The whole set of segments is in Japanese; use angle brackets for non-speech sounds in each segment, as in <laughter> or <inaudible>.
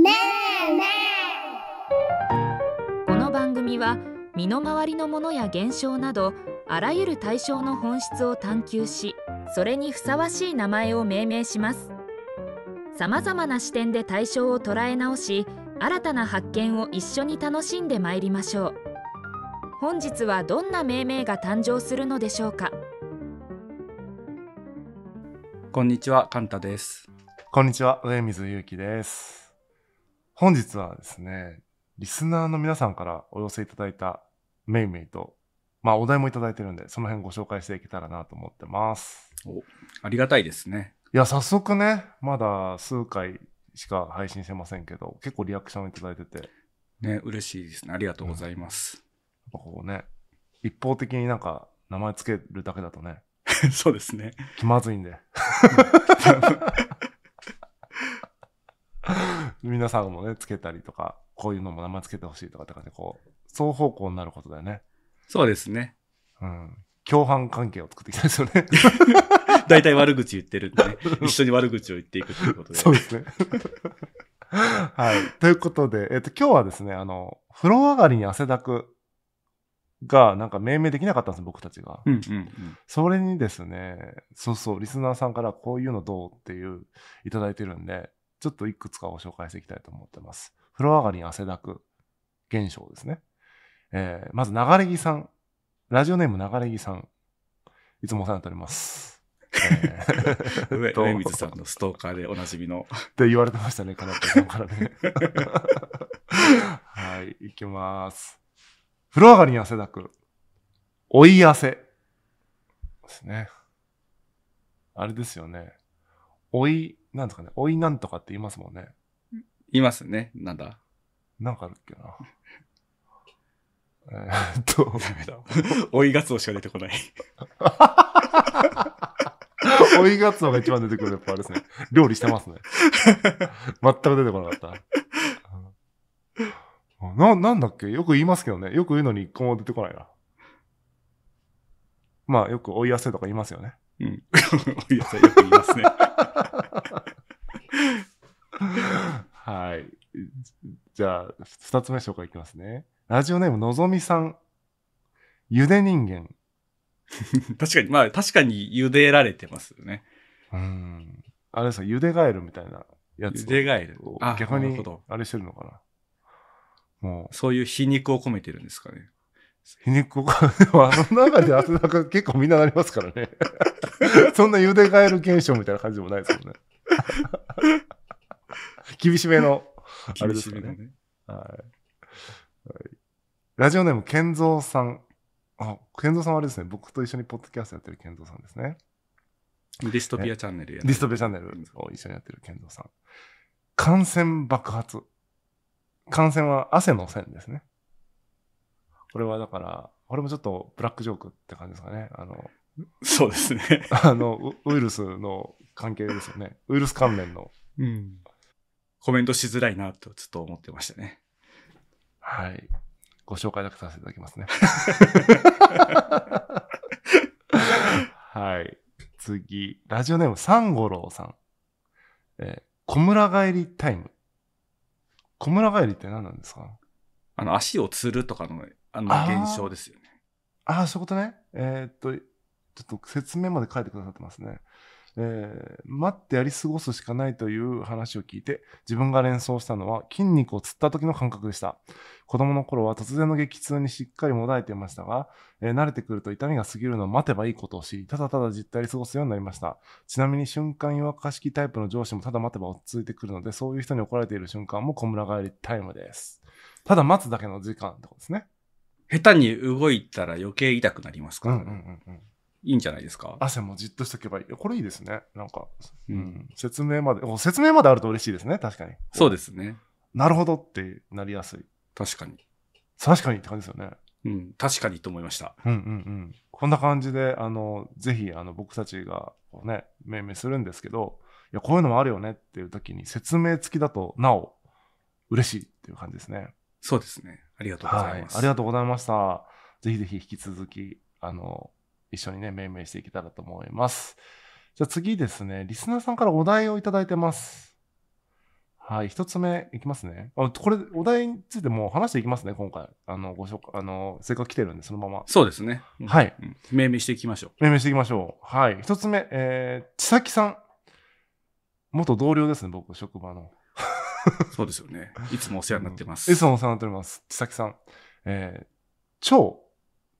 ねえねえこの番組は身の回りのものや現象などあらゆる対象の本質を探求しそれにふさわしい名前を命名しますさまざまな視点で対象を捉え直し新たな発見を一緒に楽しんでまいりましょう本日はどんな命名が誕生するのでしょうかこんにちはカンタですこんにちは上水うきです本日はですね、リスナーの皆さんからお寄せいただいたメイメイと、まあお題もいただいてるんで、その辺ご紹介していけたらなと思ってます。お、ありがたいですね。いや、早速ね、まだ数回しか配信してませんけど、結構リアクションいただいてて。ね、嬉しいですね。ありがとうございます。うん、やっぱこうね、一方的になんか名前つけるだけだとね。<laughs> そうですね。気まずいんで。皆さんもねつけたりとかこういうのも名前つけてほしいとかって感じでこう双方向になることだよねそうですねうん共犯関係を作っていきたいですよね <laughs> 大体悪口言ってるんで、ね、一緒に悪口を言っていくということでそうですねはいということで、えっ、ー、と、今日はですねあの風呂上がりに汗だくがなんか命名できなかったんです僕たちが、うんうんうん、それにですねそうそうリスナーさんからこういうのどうっていういただいてるんでちょっといくつかご紹介していきたいと思ってます。風呂上がりに汗だく現象ですね。えー、まず、流れ木さん。ラジオネーム流れ木さん。いつもお世話になっております。<laughs> えー、上水さんのストーカーでおなじみの。って言われてましたね、かなさんからね。<laughs> はい、行きます。風呂上がりに汗だく。追い汗。ですね。あれですよね。追いなんですかね、おいなんとかって言いますもんね。いますね。なんだなんかあるっけな。<laughs> えっと、追 <laughs> いガツオしか出てこない。追 <laughs> いガツオが一番出てくるやっぱあれですね。料理してますね。全く出てこなかった。うんな、なんだっけよく言いますけどね。よく言うのに一個も出てこないな。まあ、よく追いわせとか言いますよね。うん。おさんよく言いますね。はい。じゃあ、二つ目紹介いきますね。ラジオネームのぞみさん。ゆで人間。<laughs> 確かに、まあ確かにゆでられてますよね。うん。あれさ、ゆでガエルみたいなやつ。ゆでガエル。あ逆に、あれしてるのかな。もう。そういう皮肉を込めてるんですかね。皮肉を感じあの中で汗だく結構みんななりますからね。<laughs> そんな茹で替える現象みたいな感じでもないですもんね。厳しめの、あれですね。ねはい、はい。ラジオネーム、ゾウさん。あ、ゾウさんはあれですね、僕と一緒にポッドキャストやってるゾウさんですね。ディストピアチャンネルやディストピアチャンネルを一緒にやってるゾウさん。感染爆発。感染は汗の線ですね。これはだから、これもちょっとブラックジョークって感じですかね。あの、そうですね。あの、ウイルスの関係ですよね。ウイルス関連の。うん。コメントしづらいなと、ちょっと思ってましたね。はい。ご紹介だけさせていただきますね。はい。次、ラジオネーム三五郎さん。えー、小村帰りタイム。小村帰りって何なんですかあの、足をつるとかのあの現象ですよね。ああ、そういうことね。えー、っと、ちょっと説明まで書いてくださってますね。えー、待ってやり過ごすしかないという話を聞いて自分が連想したのは筋肉をつった時の感覚でした子供の頃は突然の激痛にしっかりもだえていましたが、えー、慣れてくると痛みが過ぎるのを待てばいいことを知りただただじっにり過ごすようになりましたちなみに瞬間弱化式タイプの上司もただ待てば落ち着いてくるのでそういう人に怒られている瞬間も小村帰りタイムですただ待つだけの時間ってことですね下手に動いたら余計痛くなりますから、うんうんうんいいんじゃないですか汗もじっとしとけばいいこれいいですねなんか、うん、説明まで説明まであると嬉しいですね確かにそうですねなるほどってなりやすい確かに確かにって感じですよねうん確かにと思いましたうんうんうんこんな感じであのぜひあの僕たちがね命名するんですけどいやこういうのもあるよねっていう時に説明付きだとなお嬉しいっていう感じですねそうですねありがとうございます、はい、ありがとうございました。ぜひぜひ引き続き、あの、一緒にね、命名していけたらと思います。じゃあ次ですね、リスナーさんからお題をいただいてます。はい、一つ目いきますね。あこれ、お題についても話していきますね、今回。あの、ご紹介、あの、せっかく来てるんで、そのまま。そうですね。はい、うん。命名していきましょう。命名していきましょう。はい。一つ目、えー、ちさきさん。元同僚ですね、僕、職場の。<laughs> そうですよね。いつもお世話になってます。いつもお世話になっております。ちさきさん。えー、蝶、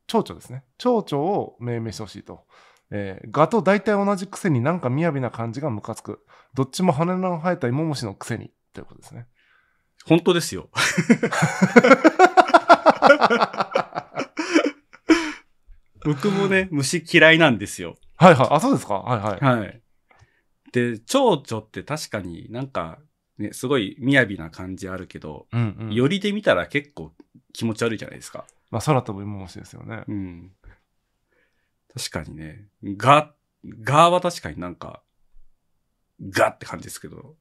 蝶々ですね。蝶々を命名してほしいと。えー、ガと大体同じくせになんか雅な感じがムカつく。どっちも羽の生えた芋虫のくせに。ということですね。本当ですよ。<laughs> 僕もね、虫嫌いなんですよ。はいはい。あ、そうですかはいはい。はい。で、蝶々って確かになんかね、すごい雅な感じあるけど、うんうん、寄りで見たら結構気持ち悪いじゃないですか。まあ、空飛ぶ芋虫ですよね。うん。確かにね。が、がは確かになんか、がって感じですけど、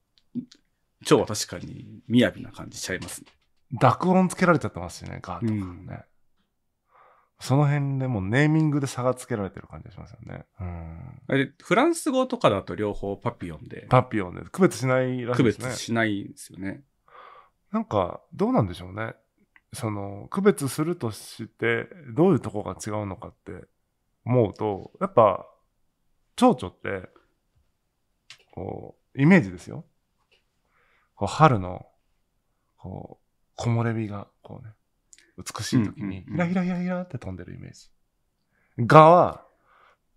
蝶は確かに雅な感じしちゃいますね。濁音つけられちゃってますしね、がとかね。うんその辺でもうネーミングで差がつけられてる感じがしますよね。うん、フランス語とかだと両方パピオンで。パピオンで。区別しないらしいですね。区別しないですよね。なんか、どうなんでしょうね。その、区別するとして、どういうとこが違うのかって思うと、やっぱ、蝶々って、こう、イメージですよ。こう、春の、こう、木漏れ日が、こうね、美しい時に、ひらひらひらひらって飛んでるイメージ。がは、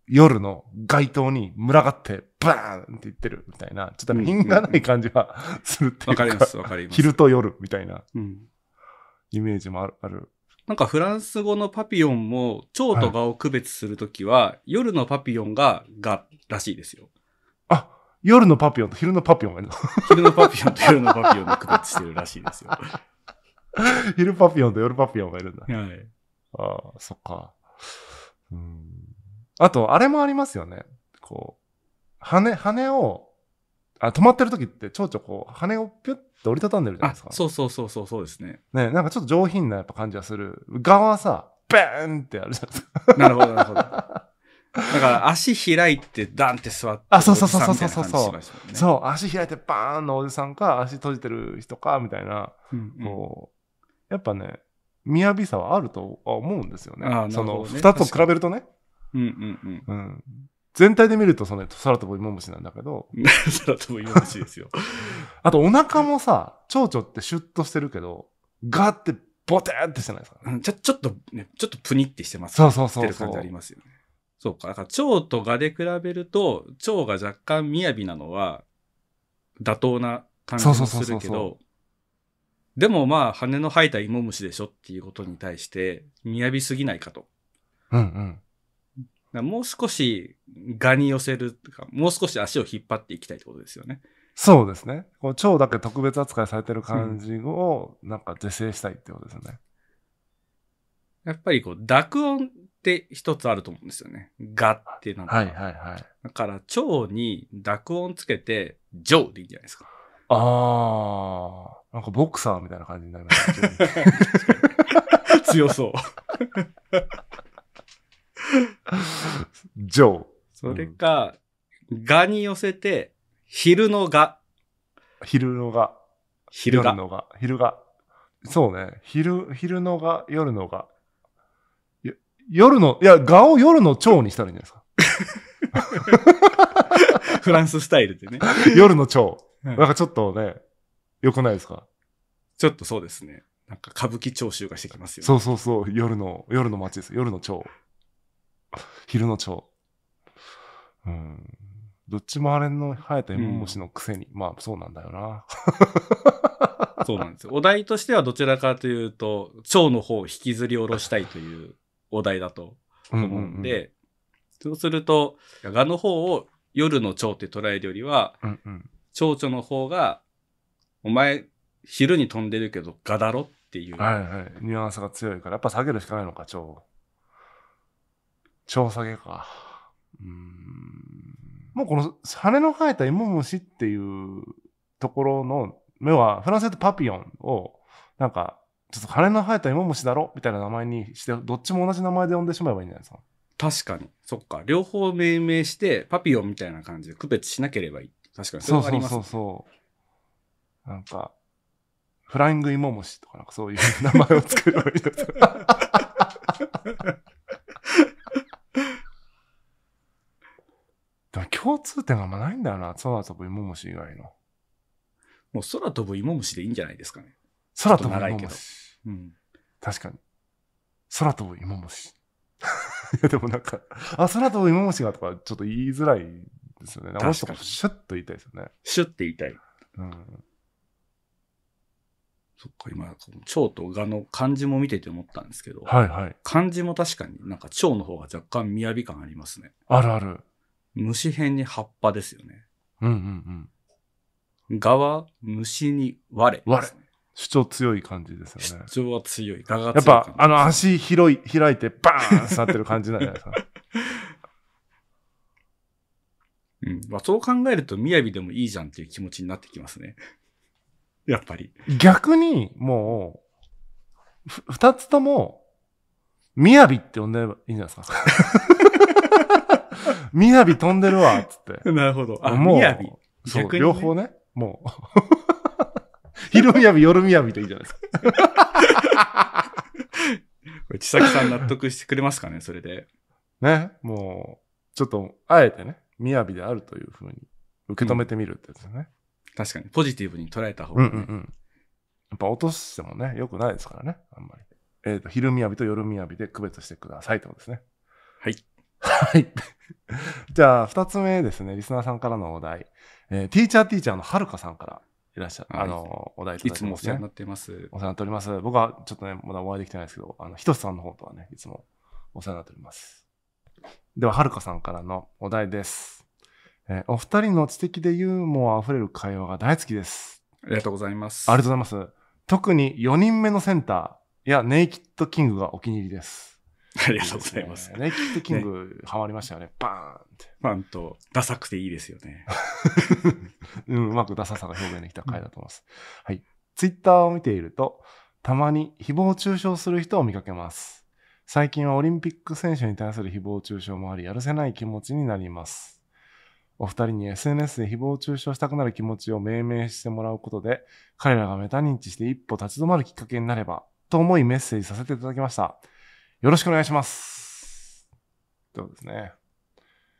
夜の街灯に群がって、バーンって言ってるみたいな、ちょっと品がない感じはするっていうか、わ、うん、かります、わかります。昼と夜みたいな、イメージもある。あるなんかフランス語のパピオンも、蝶と蛾を区別するときは、はい、夜のパピオンが蛾らしいですよ。あ、夜のパピオンと昼のパピオンがいるの昼のパピオンと夜のパピオンの区別してるらしいですよ。<laughs> 昼パピヨンと夜パピヨンがいるんだ。はい。ああ、そっか。うん。あと、あれもありますよね。こう、羽、羽を、あ、止まってる時って蝶々こう、羽をピュッと折りたたんでるじゃないですか。そうそうそうそうそうですね。ね、なんかちょっと上品なやっぱ感じがする。側はさ、バーンってやるじゃないですか。なるほど、なるほど。だから足開いてダンって座ってあそうそうそうそうそうそうそう、ね、そう足開いてバーンのおじさんか足閉じてる人かみたいな、うんうん、こやっぱね、雅さはあるとは思うんですよね。ああねその二つを比べるとね。うんうんうん。うん、全体で見ると、その、ね、空飛ぶ芋虫なんだけど。<laughs> 空飛ぶ芋虫ですよ。<laughs> あと、お腹もさ、蝶々ってシュッとしてるけど、ガーってボテーってしてないですか、ね、うん、ちょ、ちょっと、ね、ちょっとプニってしてます、ね。そうそうそうそう。してる感じありますよね。そうか。だから、蝶と蛾で比べると、蝶が若干雅なのは、妥当な感じがするけど、そうそうそうそうでもまあ、羽の生えた芋虫でしょっていうことに対して、雅すぎないかと。うんうん。もう少し、蛾に寄せるとか、もう少し足を引っ張っていきたいってことですよね。そうですね。こう蝶だけ特別扱いされてる感じを、なんか是正したいってことですよね。うん、やっぱりこう、濁音って一つあると思うんですよね。がっていうのはいはいはい。だから、蝶に濁音つけて、ジョーでいいんじゃないですか。ああ、なんかボクサーみたいな感じになりました <laughs> 強そう。ジョー。それか、がに寄せて、昼のが。昼のが。昼が。夜のが。昼が。そうね。昼、昼のが、夜のが。夜の、いや、がを夜の蝶にしたらいいんじゃないですか。<laughs> フランススタイルでね。<laughs> 夜の蝶。なんかちょっとね、良くないですかちょっとそうですね。なんか歌舞伎聴衆がしてきますよ、ね。そうそうそう。夜の、夜の街です。夜の蝶。昼の蝶。うん。どっちもあれの生えた芋虫のくせに、うん、まあそうなんだよな。そうなんですよ。お題としてはどちらかというと、蝶の方を引きずり下ろしたいというお題だと思うんで、うんうんうん、そうすると、蛾の方を夜の蝶って捉えるよりは、うんうん、蝶々の方が、お前、昼に飛んでるけど、ガだろっていう。はいはい。ニュアンスが強いから、やっぱ下げるしかないのか、蝶。蝶下げか。うん。もうこの羽の生えた芋虫っていうところの目は、フランスでパピオンを、なんか、ちょっと羽の生えた芋虫だろみたいな名前にして、どっちも同じ名前で呼んでしまえばいいんじゃないですか。確かに。そっか。両方命名して、パピオンみたいな感じで区別しなければいい。確かにそうそうそうそうなんかフライングイモムシとかなんかそういう名前を作る <laughs> でも共通点があんまないんだよな空飛ぶイモムシ以外のもう空飛ぶイモムシでいいんじゃないですかね空飛ぶイモムシ、うん、確かに空飛ぶイモムシいや <laughs> でもなんか、あ、空飛ぶイモムシがとかちょっと言いづらいですよね。したとシュッと言いたいですよね。シュッて言いたい。うん。そっか、今、蝶と蛾の漢字も見てて思ったんですけど、はいはい。漢字も確かになんか蝶の方が若干雅感ありますね。あるある。虫編に葉っぱですよね。うんうんうん。蛾は虫にれ、ね、れ。主張強い感じですよね。主張は強い。蛾が強い、やっぱ、あの足広い、開いてバーンってなってる感じなんじゃないですか。うん。まあ、そう考えると、みやびでもいいじゃんっていう気持ちになってきますね。<laughs> やっぱり。逆に、もう、二つとも、みやびって呼んでればいいんじゃないですか。みやび飛んでるわ、つって。なるほど。あ、みやび。そう、両方ね。もう。<laughs> 昼みやび、夜みやびといいじゃないですか。<laughs> これ、ちさきさん納得してくれますかね、それで。ね、もう、ちょっと、あえてね。雅であるというふうに受け止めてみるってやつね、うん、確かにポジティブに捉えた方が、いい、うん、うん、やっぱ落としてもねよくないですからねあんまり、えっ、ー、と昼雅と夜雅で区別してくださいってことですねはいはい <laughs> じゃあ二つ目ですねリスナーさんからのお題、えー、ティーチャーティーチャーのはるかさんからいらっしゃる、はい、あの、お題いつもお世話になってます。お世話になっております。僕はちょっとね、まだお会いできてないですけど、あの、ひとしさんの方とはね、いつもお世話になっております。では、はるかさんからのお題です。えー、お二人の知的でユーモア溢れる会話が大好きです。ありがとうございます。ありがとうございます。特に4人目のセンターやネイキッドキングがお気に入りです。ありがとうございます。ネイキッドキング、ハマりましたよね。バーンって。バンと、ダサくていいですよね。<laughs> うん、うまくダサさが表現できた回だと思います。はい。ツイッターを見ていると、たまに誹謗中傷する人を見かけます。最近はオリンピック選手に対する誹謗中傷もあり、やるせない気持ちになります。お二人に SNS で誹謗中傷したくなる気持ちを命名してもらうことで、彼らがメタ認知して一歩立ち止まるきっかけになれば、と思いメッセージさせていただきました。よろしくお願いします。そうですね。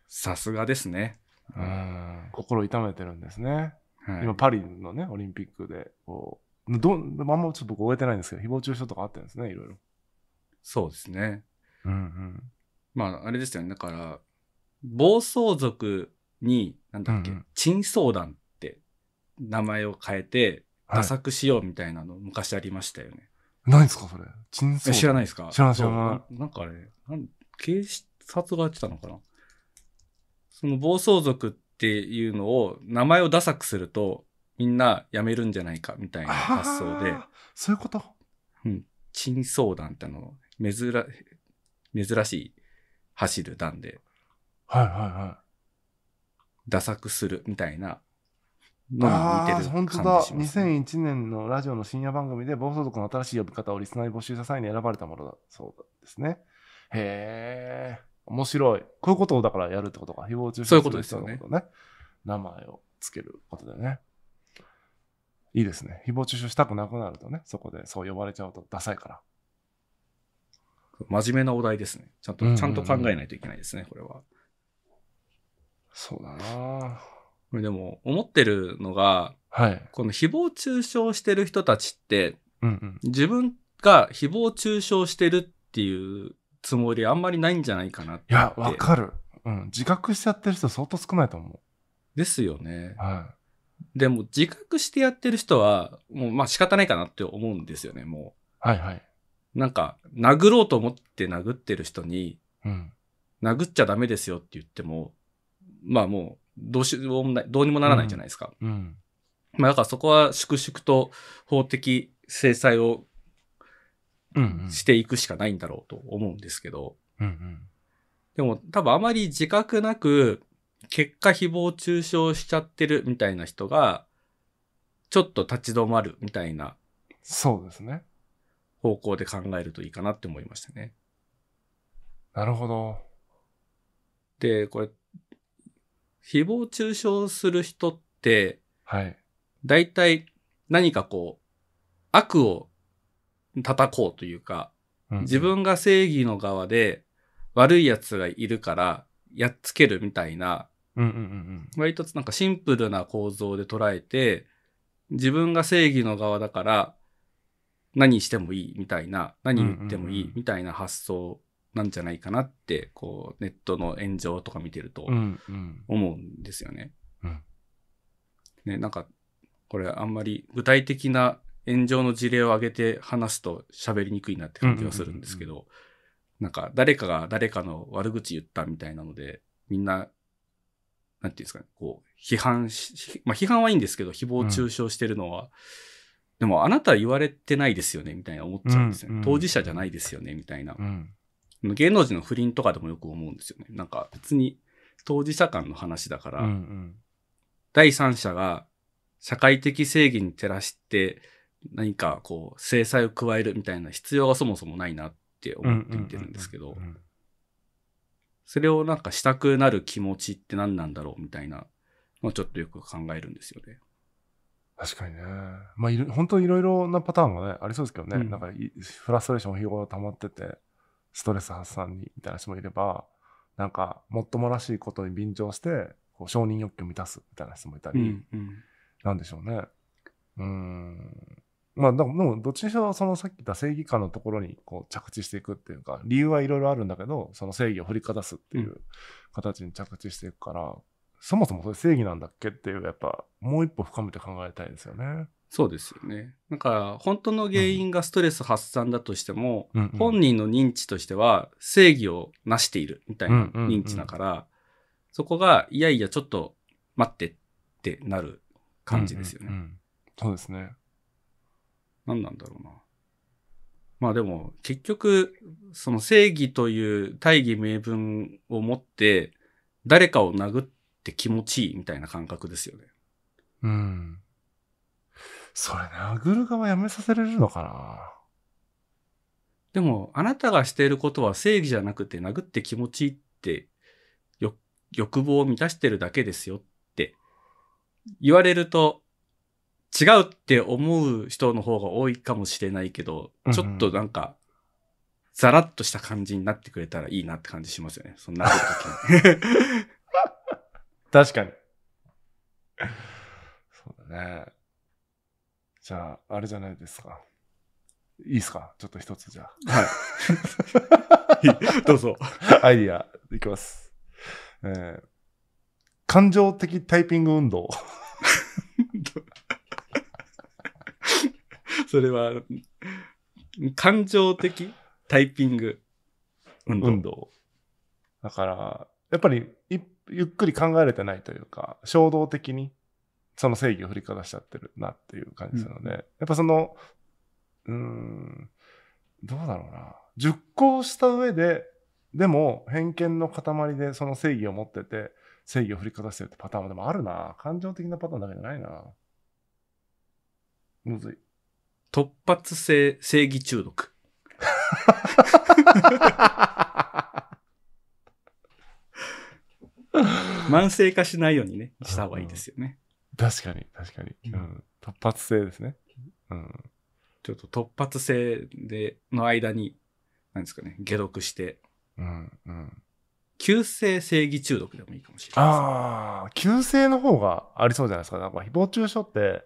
さすがですね。うん、心痛めてるんですね。はい、今、パリのね、オリンピックで、こう、ど、まんまちょっと僕終えてないんですけど、誹謗中傷とかあってるんですね、いろいろ。そうですね。うんうん。まあ、あれですよね。だから、暴走族に、なんだっけ、珍、うんうん、相談って名前を変えて、打作しようみたいなの、昔ありましたよね。何ですか、それ。珍相談。知らないですか知らない、知らない。なんかあれ、なん警察がやってたのかなその暴走族っていうのを、名前を打作すると、みんな辞めるんじゃないかみたいな発想で。そういうことうん。珍相談ってのを珍珍しい走る段で、はいはいはい。打作するみたいなのてる本当だ。2001年のラジオの深夜番組で、暴走族の新しい呼び方をリスナーに募集した際に選ばれたものだそうですね。へえ、面白い。こういうことをだからやるってことか。誹謗中傷するそういうことですよね。ね名前をつけることでね。いいですね。誹謗中傷したくなくなるとね、そこでそう呼ばれちゃうとダサいから。真面目なお題ですね。ちゃんと、ちゃんと考えないといけないですね、これは。そうだなこれでも、思ってるのが、はい、この誹謗中傷してる人たちって、うんうん、自分が誹謗中傷してるっていうつもりあんまりないんじゃないかなって。いや、わかる。うん。自覚しちゃってる人相当少ないと思う。ですよね。はい。でも自覚してやってる人は、もうまあ仕方ないかなって思うんですよね、もう。はいはい。なんか、殴ろうと思って殴ってる人に、うん、殴っちゃダメですよって言っても、まあもう、どうしようもない、どうにもならないじゃないですか。うんうん、まあだからそこは粛々と法的制裁をしていくしかないんだろうと思うんですけど、うんうん、でも多分あまり自覚なく、結果誹謗中傷しちゃってるみたいな人が、ちょっと立ち止まるみたいな。そうですね。方向で考えるといいかなって思いましたね。なるほど。で、これ、誹謗中傷する人って、はい。大体何かこう、悪を叩こうというか、うん自分が正義の側で悪い奴がいるからやっつけるみたいな、うんうんうん、割となんかシンプルな構造で捉えて、自分が正義の側だから何してもいいみたいな、何言ってもいいみたいな発想なんじゃないかなって、こう、ネットの炎上とか見てると思うんですよね。ね、なんか、これあんまり具体的な炎上の事例を挙げて話すと喋りにくいなって感じがするんですけど、なんか誰かが誰かの悪口言ったみたいなので、みんな、なんていうんですかね、こう、批判し、まあ批判はいいんですけど、誹謗中傷してるのは、うんでもあなたは言われてないですよね、みたいな思っちゃうんですよね。うんうん、当事者じゃないですよね、みたいな。うん、芸能人の不倫とかでもよく思うんですよね。なんか別に当事者間の話だから、うんうん、第三者が社会的正義に照らして何かこう制裁を加えるみたいな必要がそもそもないなって思って見てるんですけど、それをなんかしたくなる気持ちって何なんだろうみたいなのをちょっとよく考えるんですよね。確かにね。まあいる、本当にいろいろなパターンがね、ありそうですけどね。うん、なんかフラストレーション日頃溜まってて、ストレス発散にみたいな人もいれば、なんか、もっともらしいことに便乗して、こう承認欲求を満たすみたいな人もいたり、うんうん、なんでしょうね。うん。まあ、でも、どっちにしろ、そのさっき言った正義感のところにこう着地していくっていうか、理由はいろいろあるんだけど、その正義を振りかざすっていう形に着地していくから、そもそもそれ正義なんだっけっていうやっぱもう一歩深めて考えたいですよね。そうですよね。なんか本当の原因がストレス発散だとしても、うんうんうん、本人の認知としては正義をなしているみたいな認知だから、うんうんうん、そこがいやいやちょっと待ってってなる感じですよね。うんうんうん、そうですね。何なんだろうな。まあでも結局その正義という大義名分を持って誰かを殴ってって気持ちいいみたいな感覚ですよね。うん。それ殴る側やめさせられるのかなでも、あなたがしていることは正義じゃなくて、殴って気持ちいいって欲望を満たしてるだけですよって言われると、違うって思う人の方が多いかもしれないけど、うんうん、ちょっとなんか、ザラッとした感じになってくれたらいいなって感じしますよね。そんな時に。<laughs> 確かに。そうだね。じゃあ、あれじゃないですか。いいっすかちょっと一つじゃあ。はい。<laughs> どうぞ。アイディア、いきます。えー、感情的タイピング運動。<laughs> それは、感情的タイピング運動。運動だから、やっぱり一ゆっくり考えれてないというか、衝動的にその正義を振りかざしちゃってるなっていう感じするので、うん、やっぱその、うん、どうだろうな。熟考した上で、でも偏見の塊でその正義を持ってて、正義を振りかざしてるってパターンはでもあるな。感情的なパターンだけじゃないな。むずい。突発性正義中毒。<laughs> <laughs> 慢性化しないようにね、した方がいいですよね。確かに、確かに、うん。突発性ですね。うん。ちょっと突発性で、の間に、何ですかね、解毒して。うん、うん。急性正義中毒でもいいかもしれない、ああ、急性の方がありそうじゃないですか。なんか誹謗中傷って、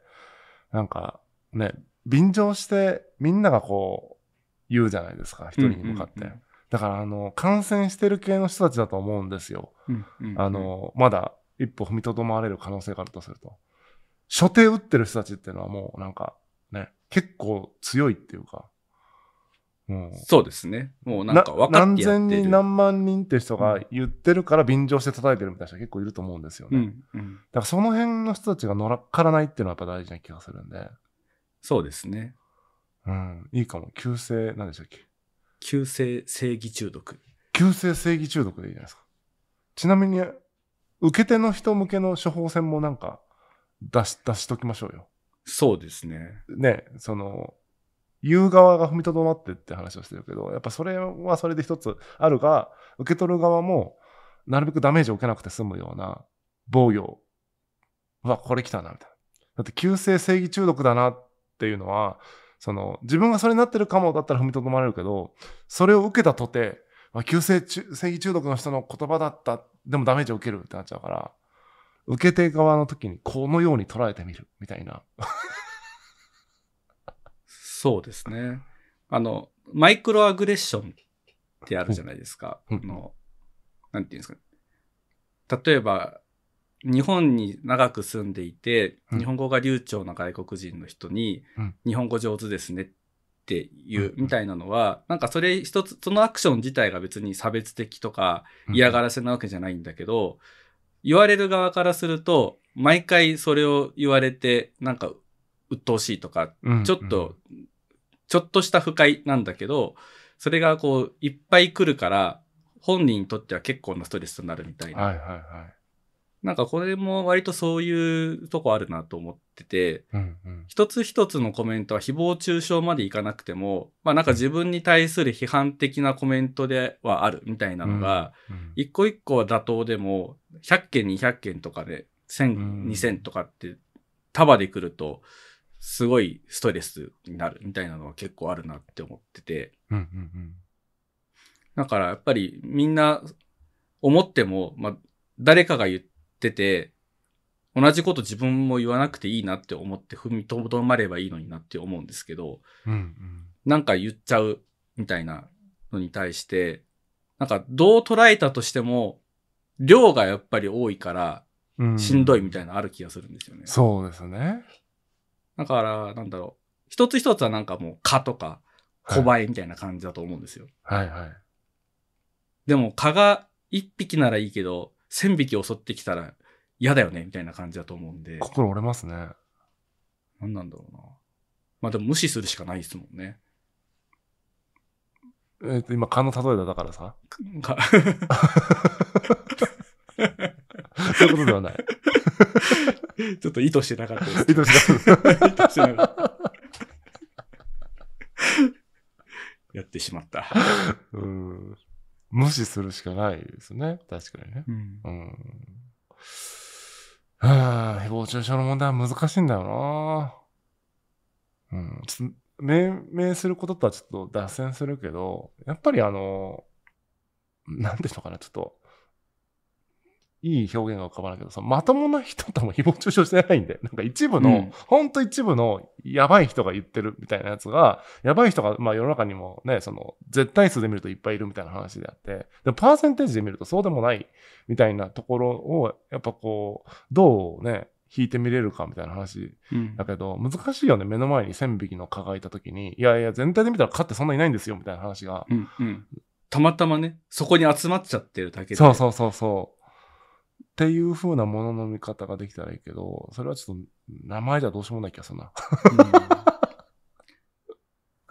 なんかね、便乗してみんながこう言うじゃないですか、一人に向かって。うんうんうんだからあの感染してる系の人たちだと思うんですよ。うんうんうん、あのまだ一歩踏みとどまれる可能性があるとすると。初手打ってる人たちっていうのはもうなんかね、結構強いっていうか。もうそうですね。もうなんか分かってや何千人何万人って人が言ってるから便乗して叩いてるみたいな人結構いると思うんですよね。うんうん、だからその辺の人たちが乗っからないっていうのはやっぱ大事な気がするんで。そうですね。うん。いいかも。旧姓、なんでしたっけ急性正義中毒。急性正義中毒でいいじゃないですか。ちなみに、受け手の人向けの処方箋もなんか出し、出しときましょうよ。そうですね。ね、その、言う側が踏みとどまってって話をしてるけど、やっぱそれはそれで一つあるが、受け取る側も、なるべくダメージを受けなくて済むような防御はこれ来たな、みたいな。だって、急性正義中毒だなっていうのは、その、自分がそれになってるかもだったら踏みとどまれるけど、それを受けたとて、まあ、急性正義中毒の人の言葉だった、でもダメージを受けるってなっちゃうから、受け手側の時にこのように捉えてみる、みたいな。そうですね。あの、マイクロアグレッションってあるじゃないですか。うん、の、なんていうんですか、例えば、日本に長く住んでいて、うん、日本語が流暢な外国人の人に、うん、日本語上手ですねっていうみたいなのは、うん、なんかそれ一つ、そのアクション自体が別に差別的とか嫌がらせなわけじゃないんだけど、言われる側からすると、毎回それを言われて、なんか鬱陶しいとか、ちょっと、ちょっとした不快なんだけど、それがこう、いっぱい来るから、本人にとっては結構なストレスになるみたいな。はいはいはい。なんかこれも割とそういうとこあるなと思ってて、うんうん、一つ一つのコメントは誹謗中傷までいかなくても、まあなんか自分に対する批判的なコメントではあるみたいなのが、うんうん、一個一個は妥当でも、100件200件とかで、1000、2000とかって束で来ると、すごいストレスになるみたいなのは結構あるなって思ってて。うんうんうん、だからやっぱりみんな思っても、まあ誰かが言ってってて、同じこと自分も言わなくていいなって思って踏みとどまればいいのになって思うんですけど、うんうん、なんか言っちゃうみたいなのに対して、なんかどう捉えたとしても、量がやっぱり多いから、しんどいみたいなある気がするんですよね。うん、そうですね。だから、なんだろう。一つ一つはなんかもう、蚊とか、小映えみたいな感じだと思うんですよ。はい、はい、はい。でも、蚊が一匹ならいいけど、千匹襲ってきたら嫌だよね、みたいな感じだと思うんで。心折れますね。何なんだろうな。まあでも無視するしかないですもんね。えー、っ、と、今、蚊の例えだだからさ。かそういうことではない。<laughs> ちょっと意図してなかったです。<laughs> 意図してなかった。<laughs> 意図してなかった。無視するしかないですね。確かにね。うん。うん、はあ、誹謗中傷の問題は難しいんだよな。うん。ちょっと、命名することとはちょっと脱線するけど、やっぱりあの、なんていうのかな、ちょっと、いい表現が浮かばないけど、そのまともな人とも誹謗中傷してないんで、なんか一部の、う当、ほんと一部のやばい人が言ってるみたいなやつが、やばい人が、まあ世の中にもね、その絶対数で見るといっぱいいるみたいな話であって、でパーセンテージで見るとそうでもないみたいなところを、やっぱこう、どうね、引いてみれるかみたいな話だけど、うん、難しいよね目の前に1,000匹の蚊がいた時にいやいや全体で見たら蚊ってそんないないんですよみたいな話が、うんうん、たまたまねそこに集まっちゃってるだけでそうそうそうそう。っていう風なものの見方ができたらいいけど、それはちょっと名前じゃどうしようもない気がするな。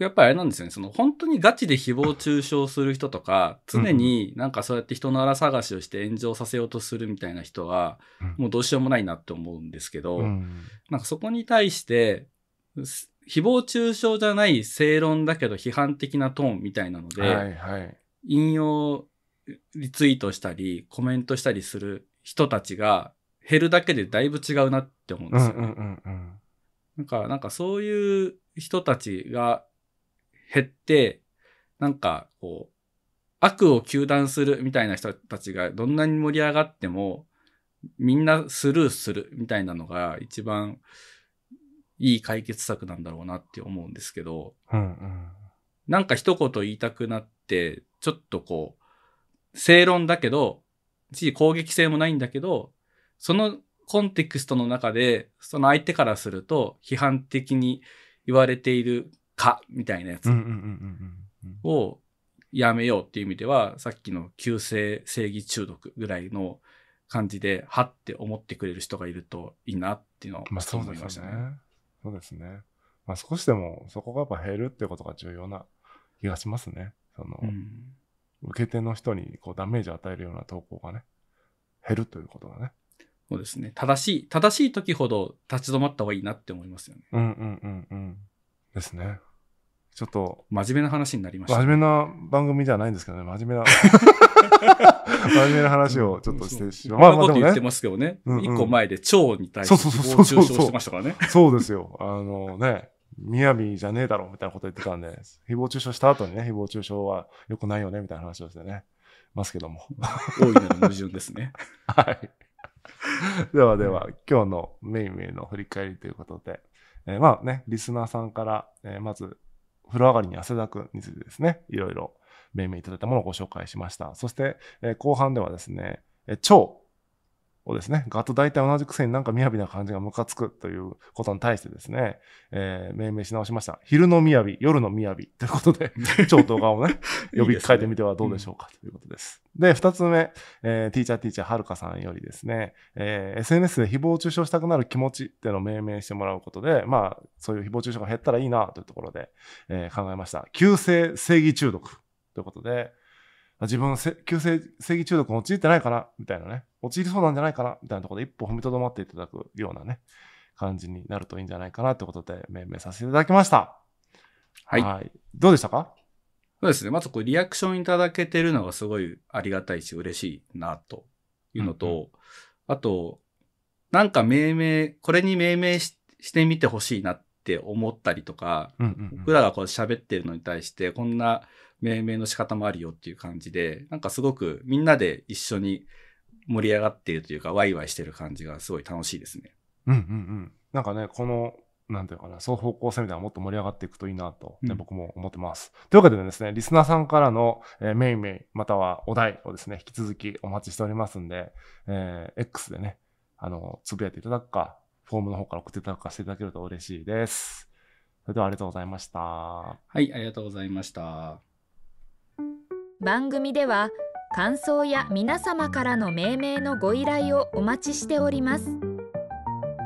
やっぱりあれなんですよね。その本当にガチで誹謗中傷する人とか、常になんかそうやって人の荒探しをして炎上させようとするみたいな人は、もうどうしようもないなって思うんですけど、うん、なんかそこに対して、誹謗中傷じゃない正論だけど批判的なトーンみたいなので、はいはい、引用リツイートしたり、コメントしたりする人たちが減るだけでだいぶ違うなって思うんですよなんか、なんかそういう人たちが減って、なんかこう、悪を糾弾するみたいな人たちがどんなに盛り上がっても、みんなスルーするみたいなのが一番いい解決策なんだろうなって思うんですけど、うんうん、なんか一言言いたくなって、ちょっとこう、正論だけど、し、攻撃性もないんだけど、そのコンテクストの中で、その相手からすると批判的に言われているか、みたいなやつをやめようっていう意味では、さっきの急性正義中毒ぐらいの感じで、はって思ってくれる人がいるといいなっていうのは思いましたね。まね。そうですね。まあ、少しでもそこがやっぱ減るっていうことが重要な気がしますね。その、うん受け手の人にこうダメージを与えるような投稿がね、減るということだね。そうですね。正しい、正しい時ほど立ち止まった方がいいなって思いますよね。うんうんうんうん。ですね。ちょっと。真面目な話になりました、ね、真面目な番組じゃないんですけどね、真面目な。<laughs> 真面目な話をちょっとしてしまう。まあまあ、言ってますけどね。一、うんうん、個前で腸に対して、そうしてましたからね。そうですよ。あのね、みやびじゃねえだろみたいなこと言ってたんで、誹謗中傷した後にね、誹謗中傷は良くないよねみたいな話をしてね、ますけども。大いなる矛盾ですね。<laughs> はい。ではでは、今日のメインメインの振り返りということで、えー、まあね、リスナーさんから、えー、まず、風呂上がりに汗だくについてですね、いろいろ命名いただいたものをご紹介しました。そして、えー、後半ではですね、えー、超をですね、がと大体同じくせになんか雅な感じがムカつくということに対してですね、えー、命名し直しました。昼の雅、夜の雅ということで、<laughs> 超動画をね、呼びかえてみてはどうでしょうかということです。いいで、ねうん、つ目、えー、ティーチャーティーチャーはるかさんよりですね、えー、SNS で誹謗中傷したくなる気持ちっていうのを命名してもらうことで、まあ、そういう誹謗中傷が減ったらいいなというところで、えー、考えました。急性正義中毒ということで、自分は急性正義中毒に陥ってないかなみたいなね、陥りそうなんじゃないかなみたいなところで一歩踏みとどまっていただくようなね、感じになるといいんじゃないかなってことで、命名させていただきました。はい。はいどうでしたかそうですね。まずこう、リアクションいただけてるのがすごいありがたいし、嬉しいな、というのと、うんうん、あと、なんか命名、これに命名してみてほしいなって思ったりとか、うんうんうん、僕らがこう喋ってるのに対して、こんな命名の仕方もあるよっていう感じで、なんかすごくみんなで一緒に盛り上がっているというか、ワイワイしてる感じがすごい楽しいですね。うんうんうん。なんかね、この、なんていうかな、双方向性みたいなもっと盛り上がっていくといいなと、ね、うん、僕も思ってます。というわけでですね、リスナーさんからの、えー、メイメイまたはお題をですね、引き続きお待ちしておりますんで、えー、X でね、あの、つぶやいていただくか、フォームの方から送っていただくかしていただけると嬉しいです。それではありがとうございました。はい、ありがとうございました。番組では感想や皆様からの命名のご依頼をお待ちしております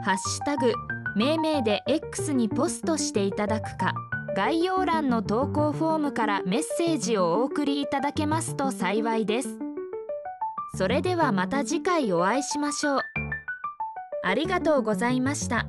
ハッシュタグ命名で X にポストしていただくか概要欄の投稿フォームからメッセージをお送りいただけますと幸いですそれではまた次回お会いしましょうありがとうございました。